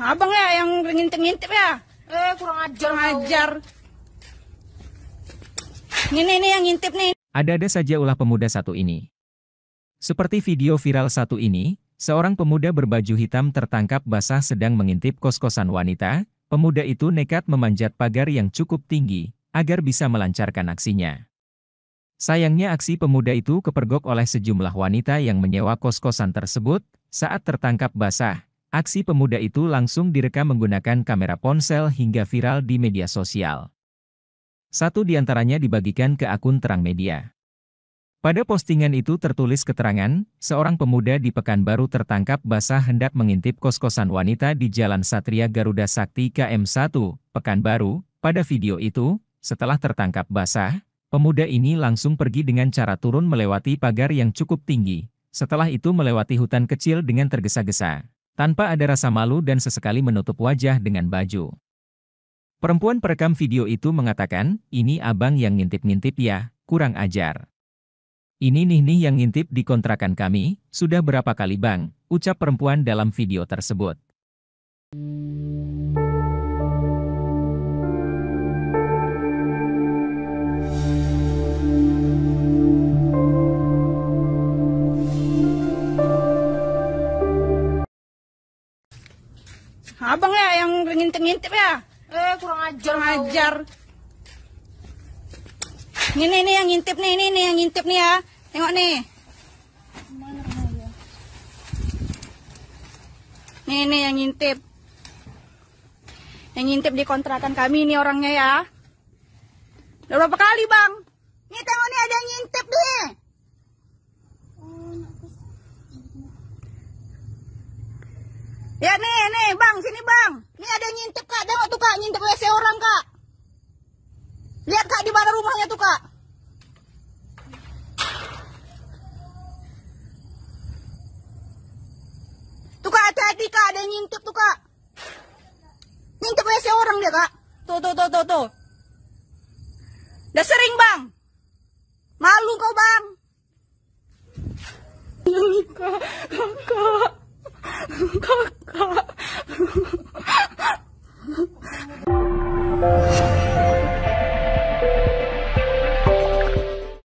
Abang ya yang ngintip-ngintip ya. Eh kurang ajar. Kurang ajar. Ini nih yang ngintip nih. Ada-ada saja ulah pemuda satu ini. Seperti video viral satu ini, seorang pemuda berbaju hitam tertangkap basah sedang mengintip kos-kosan wanita. Pemuda itu nekat memanjat pagar yang cukup tinggi agar bisa melancarkan aksinya. Sayangnya aksi pemuda itu kepergok oleh sejumlah wanita yang menyewa kos-kosan tersebut saat tertangkap basah. Aksi pemuda itu langsung direkam menggunakan kamera ponsel hingga viral di media sosial. Satu di antaranya dibagikan ke akun Terang Media. Pada postingan itu tertulis keterangan, seorang pemuda di Pekanbaru tertangkap basah hendak mengintip kos-kosan wanita di Jalan Satria Garuda Sakti KM1, Pekanbaru. Pada video itu, setelah tertangkap basah, pemuda ini langsung pergi dengan cara turun melewati pagar yang cukup tinggi, setelah itu melewati hutan kecil dengan tergesa-gesa tanpa ada rasa malu dan sesekali menutup wajah dengan baju. Perempuan perekam video itu mengatakan, ini abang yang ngintip-ngintip ya, kurang ajar. Ini nih-nih yang ngintip di kontrakan kami, sudah berapa kali bang, ucap perempuan dalam video tersebut. Abang ya yang ngintip-ngintip ya. Eh, kurang ajar. Kurang ajar. Ini nih, nih yang ngintip nih, ini nih yang ngintip nih ya. Tengok nih. Ini, Nih nih yang ngintip. Yang ngintip di kontrakan kami ini orangnya ya. Udah berapa kali, Bang? Nih tengok nih ada yang ngintip. Ya nih, nih bang, sini bang. Ini ada yang ngintip kak, tengok tuh kak, ngintip WC orang kak. Lihat kak di mana rumahnya tuh kak. Tuh kak hati-hati kak, ada yang ngintip tuh kak. Ngintip WC orang dia kak. Tuh, tuh, tuh, tuh, tuh. Udah sering bang. Malu kau bang. Kak, kak.